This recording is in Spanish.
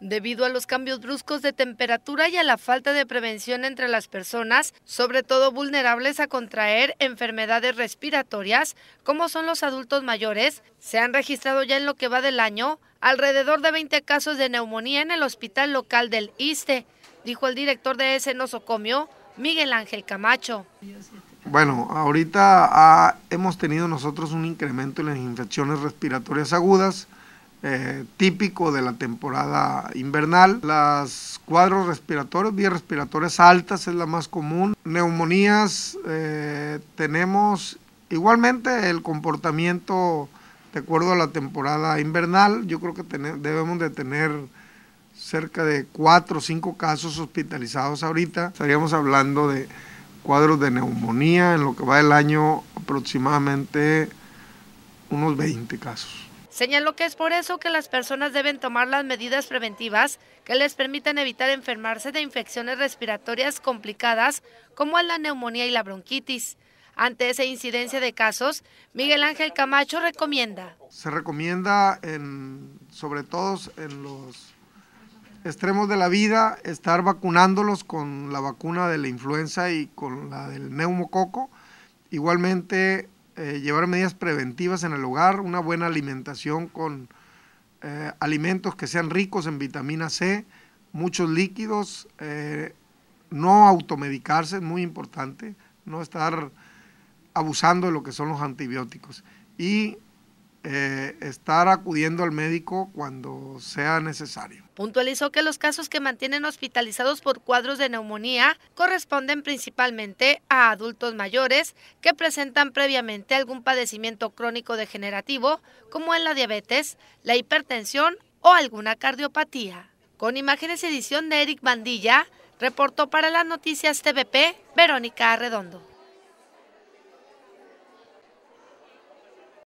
Debido a los cambios bruscos de temperatura y a la falta de prevención entre las personas, sobre todo vulnerables a contraer enfermedades respiratorias, como son los adultos mayores, se han registrado ya en lo que va del año alrededor de 20 casos de neumonía en el hospital local del ISTE, dijo el director de ese nosocomio, Miguel Ángel Camacho. Bueno, ahorita ah, hemos tenido nosotros un incremento en las infecciones respiratorias agudas, eh, típico de la temporada invernal. Las cuadros respiratorios, vías respiratorias altas es la más común. Neumonías eh, tenemos igualmente el comportamiento de acuerdo a la temporada invernal. Yo creo que debemos de tener cerca de cuatro o cinco casos hospitalizados ahorita. Estaríamos hablando de cuadros de neumonía en lo que va el año aproximadamente unos 20 casos. Señaló que es por eso que las personas deben tomar las medidas preventivas que les permitan evitar enfermarse de infecciones respiratorias complicadas como la neumonía y la bronquitis. Ante esa incidencia de casos, Miguel Ángel Camacho recomienda. Se recomienda, sobre todo en los extremos de la vida, estar vacunándolos con la vacuna de la influenza y con la del neumococo. Igualmente, eh, llevar medidas preventivas en el hogar, una buena alimentación con eh, alimentos que sean ricos en vitamina C, muchos líquidos, eh, no automedicarse, es muy importante, no estar abusando de lo que son los antibióticos. Y eh, estar acudiendo al médico cuando sea necesario. Puntualizó que los casos que mantienen hospitalizados por cuadros de neumonía corresponden principalmente a adultos mayores que presentan previamente algún padecimiento crónico degenerativo, como en la diabetes, la hipertensión o alguna cardiopatía. Con imágenes edición de Eric Bandilla, reportó para las noticias TVP Verónica Arredondo.